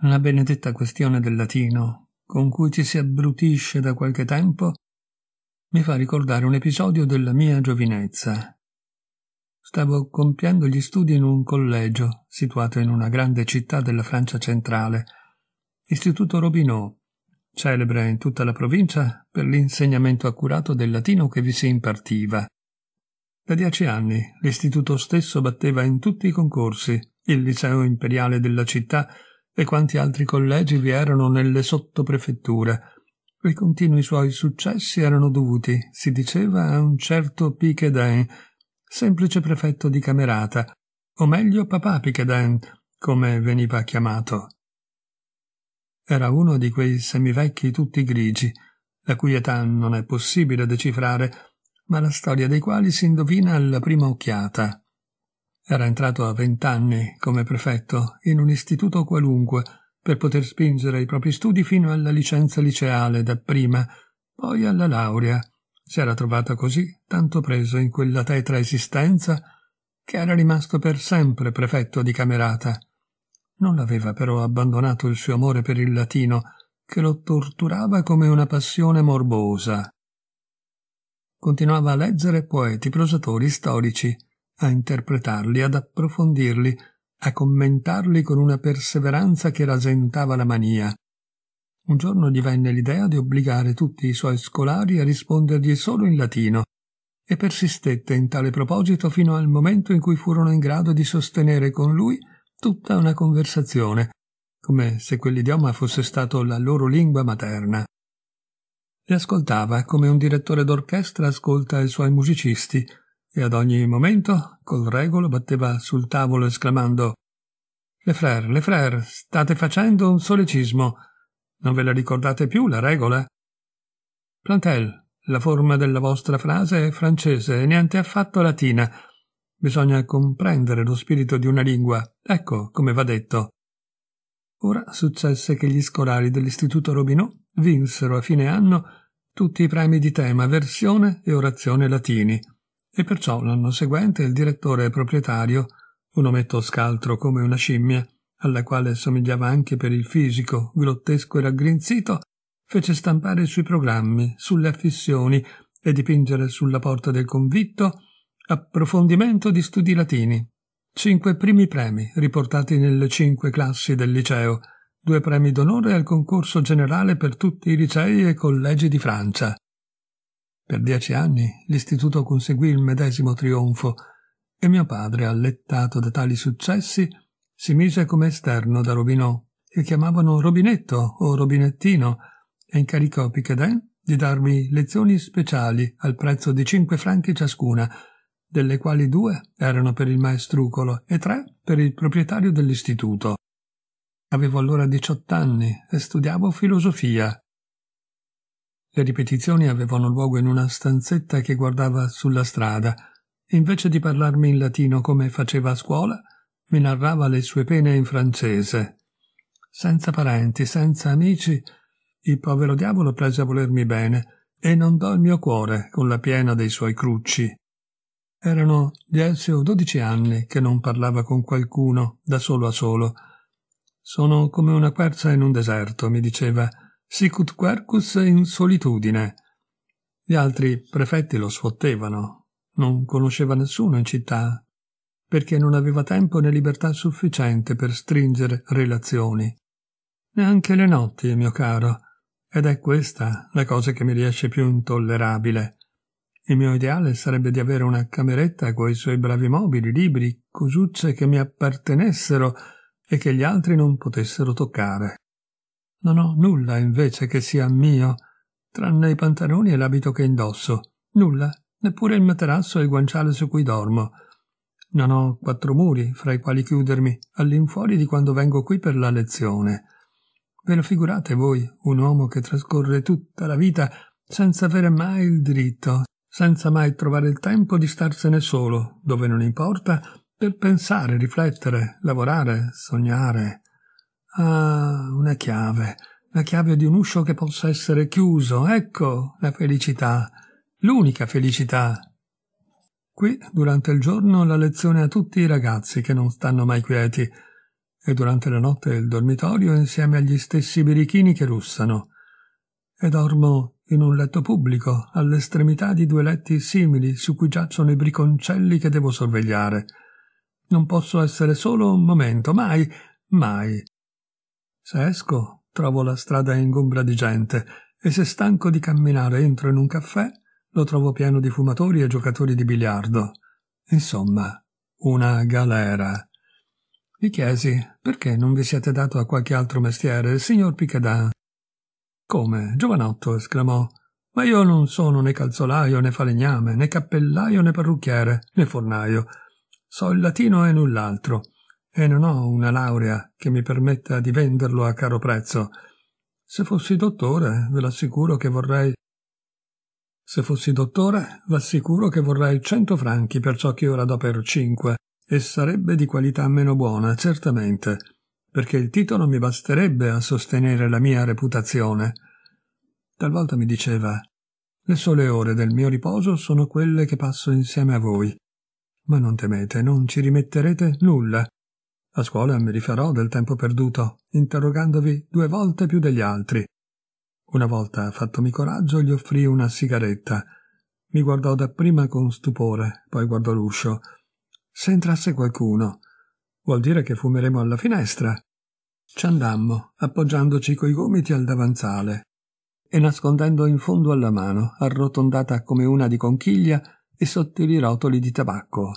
La benedetta questione del latino, con cui ci si abbrutisce da qualche tempo, mi fa ricordare un episodio della mia giovinezza. Stavo compiendo gli studi in un collegio situato in una grande città della Francia centrale, Istituto Robinot, celebre in tutta la provincia per l'insegnamento accurato del latino che vi si impartiva. Da dieci anni l'istituto stesso batteva in tutti i concorsi, il liceo imperiale della città e quanti altri collegi vi erano nelle sottoprefetture. I continui suoi successi erano dovuti, si diceva, a un certo Piquedin, semplice prefetto di Camerata, o meglio papà Piquedin, come veniva chiamato. Era uno di quei semivecchi tutti grigi, la cui età non è possibile decifrare, ma la storia dei quali si indovina alla prima occhiata. Era entrato a vent'anni come prefetto in un istituto qualunque per poter spingere i propri studi fino alla licenza liceale dapprima, poi alla laurea. Si era trovato così, tanto preso in quella tetra esistenza, che era rimasto per sempre prefetto di Camerata. Non l'aveva però abbandonato il suo amore per il latino, che lo torturava come una passione morbosa. Continuava a leggere poeti, prosatori, storici, a interpretarli, ad approfondirli, a commentarli con una perseveranza che rasentava la mania. Un giorno gli venne l'idea di obbligare tutti i suoi scolari a rispondergli solo in latino, e persistette in tale proposito fino al momento in cui furono in grado di sostenere con lui tutta una conversazione, come se quell'idioma fosse stato la loro lingua materna. Li ascoltava come un direttore d'orchestra ascolta i suoi musicisti, e ad ogni momento col regolo batteva sul tavolo esclamando Le frère, le frère, state facendo un solecismo. Non ve la ricordate più la regola? Plantel, la forma della vostra frase è francese e niente affatto latina. Bisogna comprendere lo spirito di una lingua. Ecco come va detto. Ora successe che gli scolari dell'Istituto Robinò vinsero a fine anno tutti i premi di tema, versione e orazione latini e perciò l'anno seguente il direttore proprietario, un ometto scaltro come una scimmia, alla quale somigliava anche per il fisico, grottesco e raggrinzito, fece stampare sui programmi, sulle affissioni e dipingere sulla porta del convitto approfondimento di studi latini. Cinque primi premi, riportati nelle cinque classi del liceo, due premi d'onore al concorso generale per tutti i licei e collegi di Francia, per dieci anni l'istituto conseguì il medesimo trionfo e mio padre, allettato da tali successi, si mise come esterno da Robinò, che chiamavano Robinetto o Robinettino, e incaricò Picadin di darmi lezioni speciali al prezzo di cinque franchi ciascuna, delle quali due erano per il maestrucolo e tre per il proprietario dell'istituto. Avevo allora diciotto anni e studiavo filosofia. Le ripetizioni avevano luogo in una stanzetta che guardava sulla strada. Invece di parlarmi in latino come faceva a scuola, mi narrava le sue pene in francese. Senza parenti, senza amici, il povero diavolo prese a volermi bene e non inondò il mio cuore con la piena dei suoi crucci. Erano dieci o dodici anni che non parlava con qualcuno, da solo a solo. Sono come una quercia in un deserto, mi diceva, sicut quercus in solitudine. Gli altri prefetti lo sfottevano, non conosceva nessuno in città, perché non aveva tempo né libertà sufficiente per stringere relazioni. Neanche le notti, mio caro, ed è questa la cosa che mi riesce più intollerabile. Il mio ideale sarebbe di avere una cameretta coi suoi bravi mobili, libri, cosucce che mi appartenessero e che gli altri non potessero toccare. Non ho nulla invece che sia mio, tranne i pantaloni e l'abito che indosso. Nulla, neppure il materasso e il guanciale su cui dormo. Non ho quattro muri fra i quali chiudermi, all'infuori di quando vengo qui per la lezione. Ve lo figurate voi, un uomo che trascorre tutta la vita senza avere mai il diritto, senza mai trovare il tempo di starsene solo, dove non importa, per pensare, riflettere, lavorare, sognare. Ah, una chiave, la chiave di un uscio che possa essere chiuso, ecco la felicità, l'unica felicità. Qui, durante il giorno, la lezione a tutti i ragazzi che non stanno mai quieti, e durante la notte il dormitorio insieme agli stessi birichini che russano. E dormo in un letto pubblico, all'estremità di due letti simili su cui giacciono i briconcelli che devo sorvegliare. Non posso essere solo un momento, mai, mai. Se esco, trovo la strada ingombra di gente e se stanco di camminare entro in un caffè, lo trovo pieno di fumatori e giocatori di biliardo. Insomma, una galera. Mi chiesi perché non vi siete dato a qualche altro mestiere, signor Picadin. Come? Giovanotto esclamò. Ma io non sono né calzolaio, né falegname, né cappellaio, né parrucchiere, né fornaio. So il latino e null'altro e non ho una laurea che mi permetta di venderlo a caro prezzo. Se fossi dottore, ve l'assicuro che vorrei. Se fossi dottore, v'assicuro che vorrei cento franchi per ciò che ora do per cinque, e sarebbe di qualità meno buona, certamente, perché il titolo mi basterebbe a sostenere la mia reputazione. Talvolta mi diceva le sole ore del mio riposo sono quelle che passo insieme a voi. Ma non temete, non ci rimetterete nulla, a scuola mi rifarò del tempo perduto, interrogandovi due volte più degli altri. Una volta, fattomi coraggio, gli offrì una sigaretta. Mi guardò dapprima con stupore, poi guardò l'uscio. Se entrasse qualcuno, vuol dire che fumeremo alla finestra. Ci andammo, appoggiandoci coi gomiti al davanzale e nascondendo in fondo alla mano, arrotondata come una di conchiglia, i sottili rotoli di tabacco.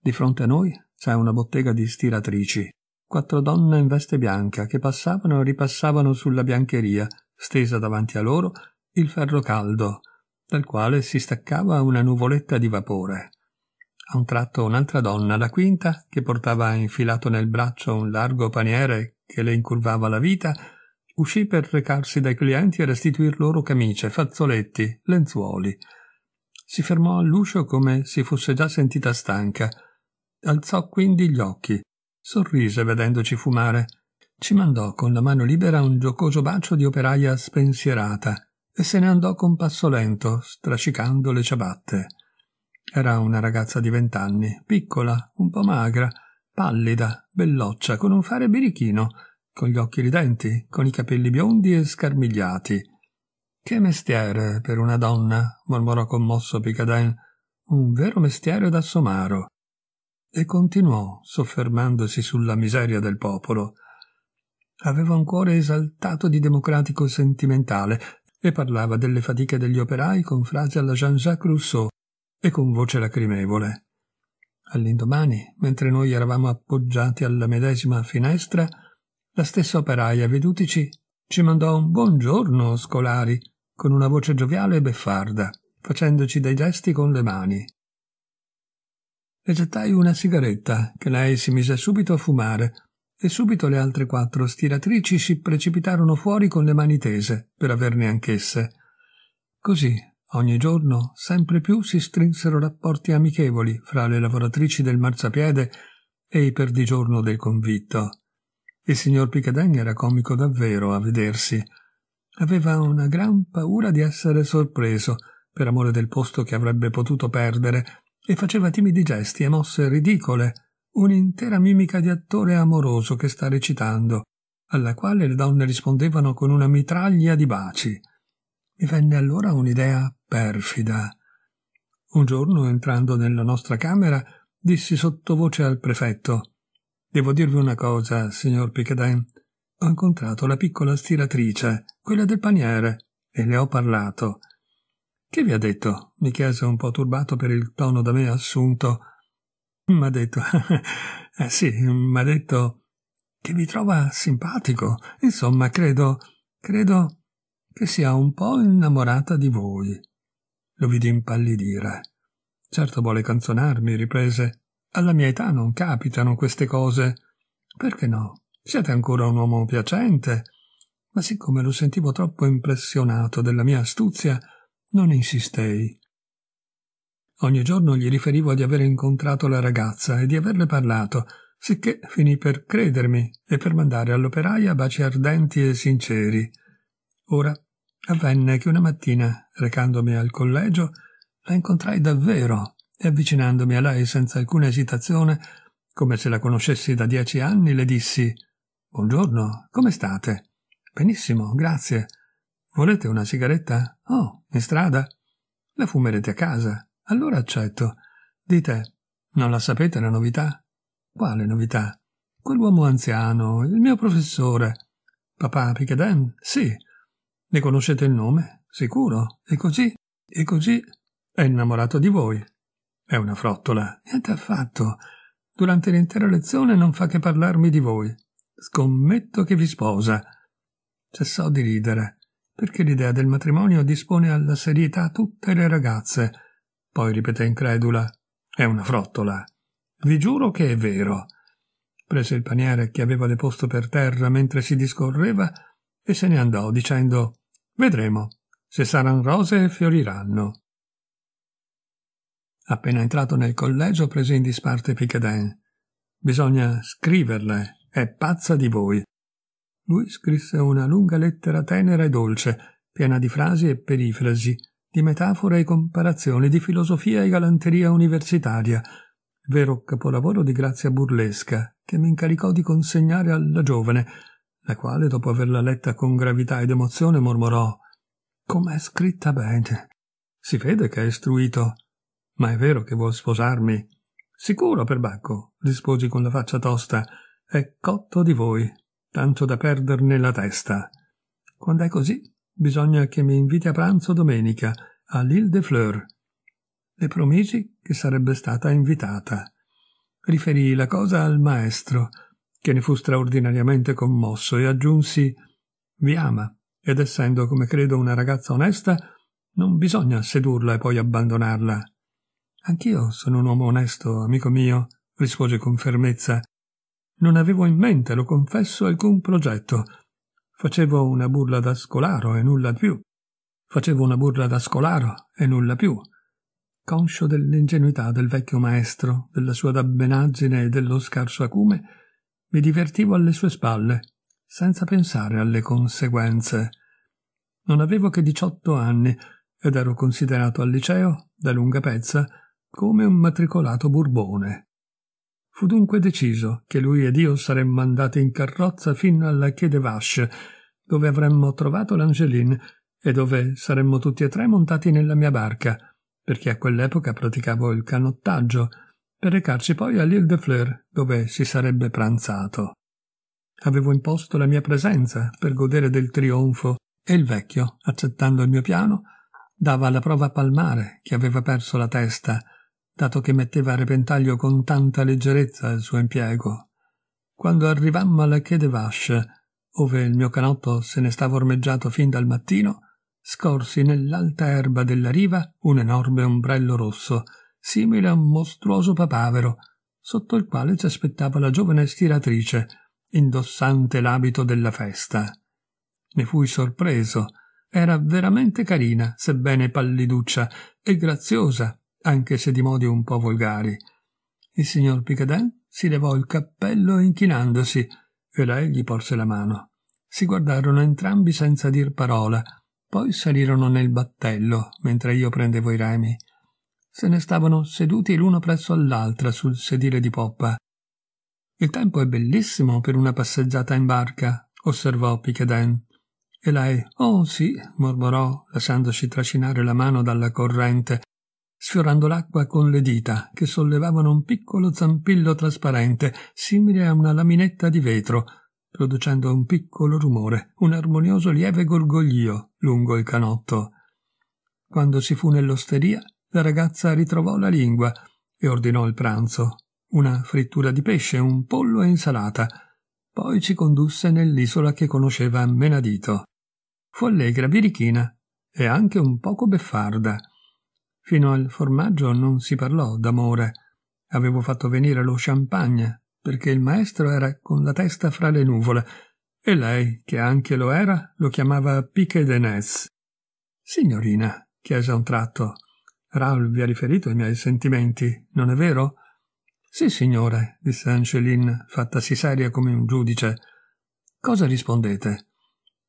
Di fronte a noi c'è una bottega di stiratrici. Quattro donne in veste bianca che passavano e ripassavano sulla biancheria, stesa davanti a loro, il ferro caldo, dal quale si staccava una nuvoletta di vapore. A un tratto un'altra donna, la quinta, che portava infilato nel braccio un largo paniere che le incurvava la vita, uscì per recarsi dai clienti e restituir loro camicie, fazzoletti, lenzuoli. Si fermò all'uscio come se fosse già sentita stanca Alzò quindi gli occhi, sorrise vedendoci fumare, ci mandò con la mano libera un giocoso bacio di operaia spensierata e se ne andò con passo lento, strascicando le ciabatte. Era una ragazza di vent'anni, piccola, un po' magra, pallida, belloccia, con un fare birichino, con gli occhi ridenti, con i capelli biondi e scarmigliati. Che mestiere per una donna, mormorò commosso Picadin. Un vero mestiere da somaro e continuò, soffermandosi sulla miseria del popolo. Aveva un cuore esaltato di democratico sentimentale e parlava delle fatiche degli operai con frasi alla Jean-Jacques Rousseau e con voce lacrimevole. All'indomani, mentre noi eravamo appoggiati alla medesima finestra, la stessa operaia, vedutici, ci mandò un buongiorno, scolari, con una voce gioviale e beffarda, facendoci dei gesti con le mani le gettai una sigaretta, che lei si mise subito a fumare, e subito le altre quattro stiratrici si precipitarono fuori con le mani tese, per averne anch'esse. Così, ogni giorno, sempre più si strinsero rapporti amichevoli fra le lavoratrici del marciapiede e i perdigiorno del convitto. Il signor Picadeng era comico davvero a vedersi. Aveva una gran paura di essere sorpreso, per amore del posto che avrebbe potuto perdere, e faceva timidi gesti e mosse ridicole, un'intera mimica di attore amoroso che sta recitando, alla quale le donne rispondevano con una mitraglia di baci. Mi venne allora un'idea perfida. Un giorno, entrando nella nostra camera, dissi sottovoce al prefetto Devo dirvi una cosa, signor Picadin. Ho incontrato la piccola stiratrice, quella del paniere, e le ho parlato. Che vi ha detto? mi chiese un po' turbato per il tono da me assunto. Mi ha detto. eh sì, mi ha detto che vi trova simpatico. Insomma, credo. credo che sia un po' innamorata di voi. Lo vidi impallidire. Certo vuole canzonarmi, riprese. Alla mia età non capitano queste cose. Perché no? Siete ancora un uomo piacente. Ma siccome lo sentivo troppo impressionato della mia astuzia, non insistei. Ogni giorno gli riferivo di aver incontrato la ragazza e di averle parlato, sicché finì per credermi e per mandare all'operaia baci ardenti e sinceri. Ora avvenne che una mattina, recandomi al collegio, la incontrai davvero e avvicinandomi a lei senza alcuna esitazione, come se la conoscessi da dieci anni, le dissi Buongiorno, come state? Benissimo, grazie. Volete una sigaretta? Oh, in strada? La fumerete a casa? Allora accetto. Dite, non la sapete la novità? Quale novità? Quell'uomo anziano, il mio professore. Papà Picadem? Sì. Ne conoscete il nome? Sicuro? E così? E così? È innamorato di voi. È una frottola. Niente affatto. Durante l'intera lezione non fa che parlarmi di voi. Scommetto che vi sposa. Cessò di ridere perché l'idea del matrimonio dispone alla serietà tutte le ragazze. Poi ripeté incredula: È una frottola. Vi giuro che è vero. Prese il paniere che aveva deposto per terra mentre si discorreva e se ne andò dicendo: Vedremo. Se saranno rose, fioriranno. Appena entrato nel collegio prese in disparte Picadin. Bisogna scriverle, è pazza di voi lui scrisse una lunga lettera tenera e dolce, piena di frasi e perifrasi, di metafore e comparazioni, di filosofia e galanteria universitaria, vero capolavoro di grazia burlesca, che mi incaricò di consegnare alla giovane, la quale, dopo averla letta con gravità ed emozione, mormorò Com'è scritta bene. Si vede che è istruito. Ma è vero che vuol sposarmi? Sicuro, perbacco, risposi con la faccia tosta. È cotto di voi tanto da perderne la testa. Quando è così, bisogna che mi inviti a pranzo domenica a Lille de Fleur. Le promisi che sarebbe stata invitata. Riferì la cosa al maestro, che ne fu straordinariamente commosso, e aggiunsi Vi ama, ed essendo, come credo, una ragazza onesta, non bisogna sedurla e poi abbandonarla. Anch'io sono un uomo onesto, amico mio, rispose con fermezza, non avevo in mente, lo confesso, alcun progetto. Facevo una burla da scolaro e nulla più. Facevo una burla da scolaro e nulla più. Conscio dell'ingenuità del vecchio maestro, della sua dabbenaggine e dello scarso acume, mi divertivo alle sue spalle, senza pensare alle conseguenze. Non avevo che diciotto anni ed ero considerato al liceo, da lunga pezza, come un matricolato burbone. Fu dunque deciso che lui ed io saremmo andati in carrozza fino alla Quai de Vache, dove avremmo trovato l'Angeline e dove saremmo tutti e tre montati nella mia barca, perché a quell'epoca praticavo il canottaggio, per recarci poi all'Île de Fleur, dove si sarebbe pranzato. Avevo imposto la mia presenza per godere del trionfo e il vecchio, accettando il mio piano, dava la prova a palmare che aveva perso la testa dato che metteva a repentaglio con tanta leggerezza il suo impiego. Quando arrivammo alla Quai de Vache, ove il mio canotto se ne stava ormeggiato fin dal mattino, scorsi nell'alta erba della riva un enorme ombrello rosso, simile a un mostruoso papavero, sotto il quale ci aspettava la giovane stiratrice, indossante l'abito della festa. Ne fui sorpreso. Era veramente carina, sebbene palliduccia, e graziosa, anche se di modi un po' volgari. Il signor Picadin si levò il cappello inchinandosi e lei gli porse la mano. Si guardarono entrambi senza dir parola, poi salirono nel battello mentre io prendevo i remi. Se ne stavano seduti l'uno presso all'altra sul sedile di poppa. Il tempo è bellissimo per una passeggiata in barca, osservò Picadin. E lei, oh sì, mormorò, lasciandosi trascinare la mano dalla corrente, sfiorando l'acqua con le dita che sollevavano un piccolo zampillo trasparente, simile a una laminetta di vetro, producendo un piccolo rumore, un armonioso lieve gorgoglio lungo il canotto. Quando si fu nell'osteria, la ragazza ritrovò la lingua e ordinò il pranzo, una frittura di pesce, un pollo e insalata. Poi ci condusse nell'isola che conosceva a menadito. Fu allegra, birichina e anche un poco beffarda. Fino al formaggio non si parlò d'amore. Avevo fatto venire lo champagne perché il maestro era con la testa fra le nuvole e lei, che anche lo era, lo chiamava Pique de Nez. Signorina, chiese a un tratto, Raoul vi ha riferito i miei sentimenti, non è vero? Sì, signore, disse Angeline, fattasi seria come un giudice. Cosa rispondete?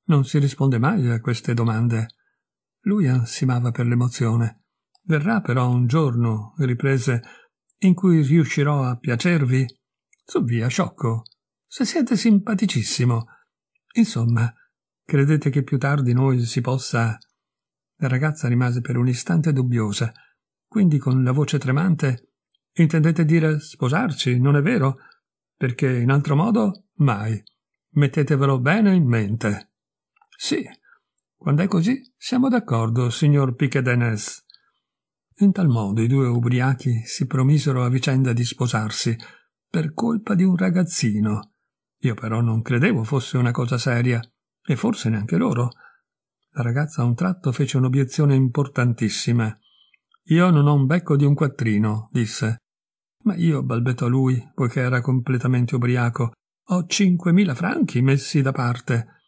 Non si risponde mai a queste domande. Lui ansimava per l'emozione. Verrà però un giorno, riprese, in cui riuscirò a piacervi? Su via, sciocco. Se siete simpaticissimo. Insomma, credete che più tardi noi si possa... La ragazza rimase per un istante dubbiosa, quindi con la voce tremante intendete dire sposarci, non è vero? Perché in altro modo mai. Mettetevelo bene in mente. Sì, quando è così siamo d'accordo, signor Piquedenes. In tal modo i due ubriachi si promisero a vicenda di sposarsi per colpa di un ragazzino. Io però non credevo fosse una cosa seria, e forse neanche loro. La ragazza a un tratto fece un'obiezione importantissima. Io non ho un becco di un quattrino, disse. Ma io, balbettò lui, poiché era completamente ubriaco, ho cinquemila franchi messi da parte.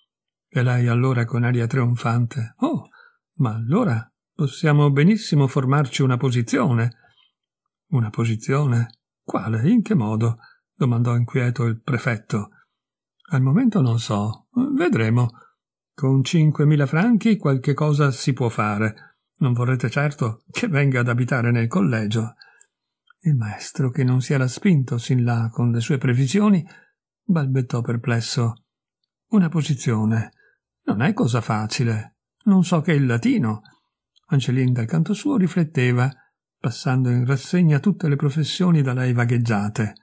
E lei allora con aria trionfante. Oh, ma allora Possiamo benissimo formarci una posizione. Una posizione? Quale? In che modo? domandò inquieto il prefetto. Al momento non so. Vedremo. Con cinquemila franchi qualche cosa si può fare. Non vorrete certo che venga ad abitare nel collegio. Il maestro, che non si era spinto sin là con le sue previsioni, balbettò perplesso. Una posizione. Non è cosa facile. Non so che il latino. Angelin dal canto suo rifletteva, passando in rassegna tutte le professioni da lei vagheggiate.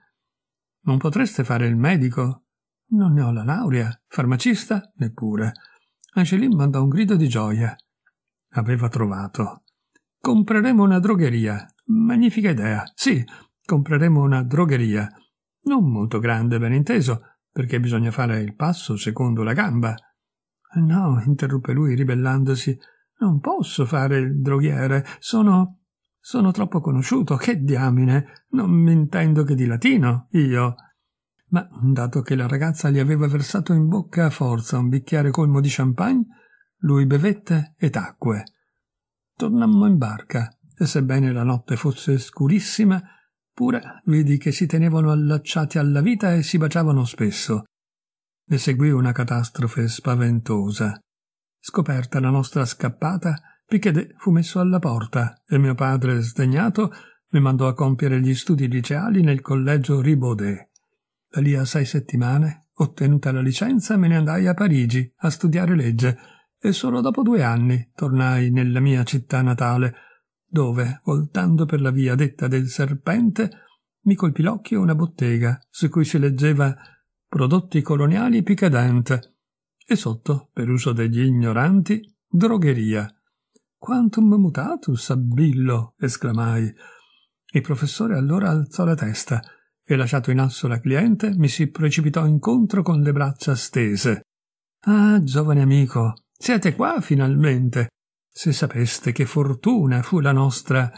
Non potreste fare il medico? Non ne ho la laurea. Farmacista? Neppure. Angelin mandò un grido di gioia. Aveva trovato. Compreremo una drogheria. Magnifica idea. Sì, compreremo una drogheria. Non molto grande, ben inteso, perché bisogna fare il passo secondo la gamba. No, interruppe lui ribellandosi, non posso fare il droghiere, sono. sono troppo conosciuto, che diamine, non mi intendo che di latino, io. Ma, dato che la ragazza gli aveva versato in bocca a forza un bicchiere colmo di champagne, lui bevette e tacque. Tornammo in barca, e sebbene la notte fosse scurissima, pure vidi che si tenevano allacciati alla vita e si baciavano spesso. Ne seguì una catastrofe spaventosa. Scoperta la nostra scappata, Pichedet fu messo alla porta e mio padre, sdegnato, mi mandò a compiere gli studi liceali nel collegio Ribaudet. Da lì a sei settimane, ottenuta la licenza, me ne andai a Parigi a studiare legge e solo dopo due anni tornai nella mia città natale, dove, voltando per la via detta del serpente, mi colpì l'occhio una bottega su cui si leggeva Prodotti coloniali Picadent e sotto, per uso degli ignoranti, drogheria. Quantum mutatus, abbillo! esclamai. Il professore allora alzò la testa e, lasciato in asso la cliente, mi si precipitò incontro con le braccia stese. Ah, giovane amico, siete qua finalmente. Se sapeste che fortuna fu la nostra.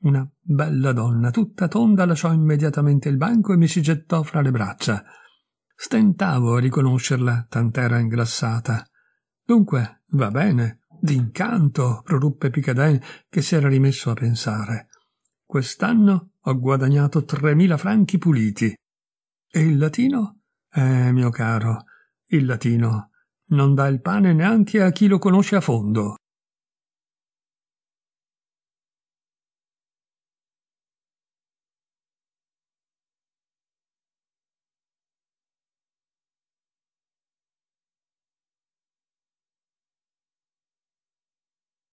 Una bella donna, tutta tonda, lasciò immediatamente il banco e mi si gettò fra le braccia. Stentavo a riconoscerla, tant'era ingrassata. Dunque, va bene, d'incanto, proruppe Picadin, che si era rimesso a pensare. Quest'anno ho guadagnato tremila franchi puliti. E il latino? Eh, mio caro, il latino non dà il pane neanche a chi lo conosce a fondo.